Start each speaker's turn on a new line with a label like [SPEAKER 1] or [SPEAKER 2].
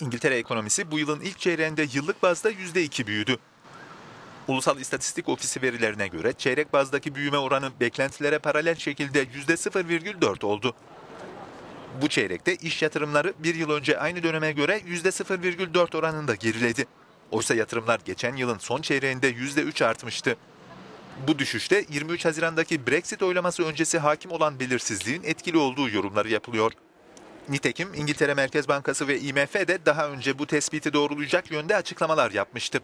[SPEAKER 1] İngiltere ekonomisi bu yılın ilk çeyreğinde yıllık bazda %2 büyüdü. Ulusal İstatistik Ofisi verilerine göre çeyrek bazdaki büyüme oranı beklentilere paralel şekilde %0,4 oldu. Bu çeyrekte iş yatırımları bir yıl önce aynı döneme göre %0,4 oranında geriledi. Oysa yatırımlar geçen yılın son çeyreğinde %3 artmıştı. Bu düşüşte 23 Haziran'daki Brexit oylaması öncesi hakim olan belirsizliğin etkili olduğu yorumları yapılıyor. Nitekim İngiltere Merkez Bankası ve IMF de daha önce bu tespiti doğrulayacak yönde açıklamalar yapmıştı.